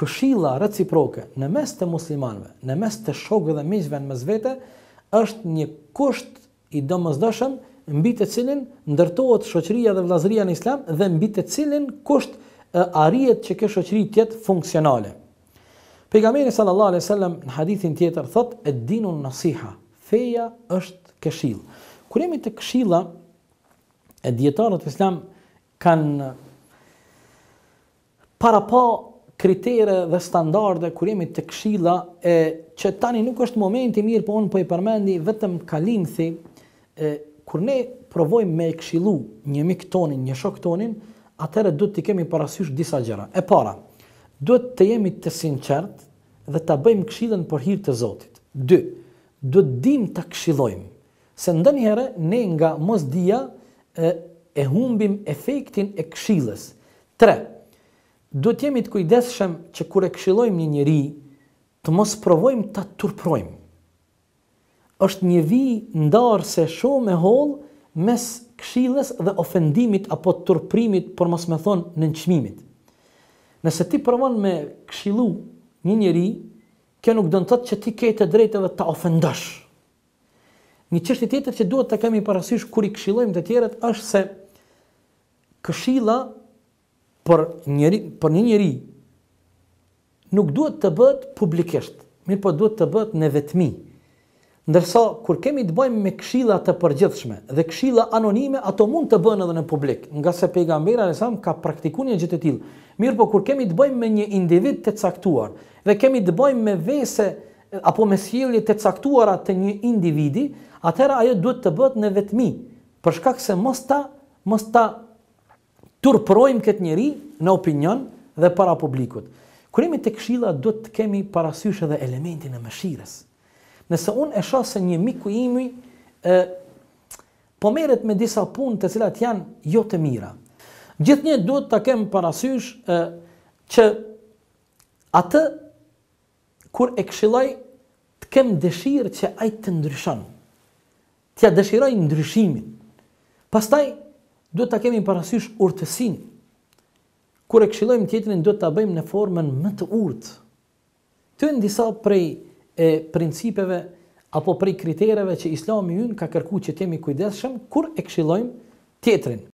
këshilla reciproke në mes të muslimanve, në mes të shokëve dhe miqve në mes vete, është një kusht i domosdoshëm mbi të cilin ndërtohet shoqëria dhe vëllazëria në islam dhe mbi të cilin kusht arrihet që kjo shoqëri të jetë funksionale. Pejgamberi sallallahu alaihi wasallam në hadithin tjetër thotë e dinun nasiha, feja është këshill. Kur jemi të këshilla e dietarët islam kanë para pa kritere dhe standarde kur jemi të kshila e që tani nuk është momenti i mirë po unë po i përmendi vetëm kalimthi, e, kur ne provojmë me kshilu një miktonin, tonin, një shok tonin atërë du të kemi parasysh disa gjera e para, du të jemi të sinqert dhe të bëjmë kshilën për hirtë të zotit Dë, du të dim të kshilojmë se ndë njëherë ne nga mos dhia e, e humbim efektin e kshilës tre, duhet të jemi të kujdesshëm që kur e këshillojmë një njeri të mos provojmë ta turprojmë. Është një vi se shumë e hollë mes këshillës dhe ofendimit apo turprimit, por mos më thon në çmimit. Nëse ti provon me këshillu një njeri, kjo nuk do të që ti ke të drejtë edhe ta ofendosh. Një çështë tjetër që duhet të kemi parasysh kur i këshillojmë të tjerët është se këshilla për njëri por një njeri nuk duhet të bëhet publikisht, mirë po duhet të bëhet në vetmi. Ndërsa kur kemi të bëjmë me këshilla të përgjithshme dhe këshilla anonime, ato mund të bëhen edhe në publik, nga se pejgamberi sa më ka praktikuar një gjë të tillë. Mirë po kur kemi të bëjmë me një individ të caktuar dhe kemi të bëjmë me vese apo me sjellje të caktuara të një individi, atëherë ajo duhet të bëhet në vetmi, për shkak se mos ta mos ta turprojmë këtë njeri në opinion dhe para publikut. Kur jemi të këshila, do të kemi parasysh edhe elementin e mëshires. Nëse unë e shasë një miku imi, e, po meret me disa punë të cilat janë jo të mira. Gjithë një do të kemi parasysh e, që atë kur e këshilaj të kemë dëshirë që ajtë të ndryshanë. Tja dëshiroj ndryshimin. Pastaj, Do ta kemi parasysh urtësinë. Kur e këshillojmë tjetrin, do ta bëjmë në formën më të urtë. Të në disa prej e, principeve apo prej kriterëve që islami njën ka kërku që të jemi kujdesshëm kur e këshillojmë tjetrin.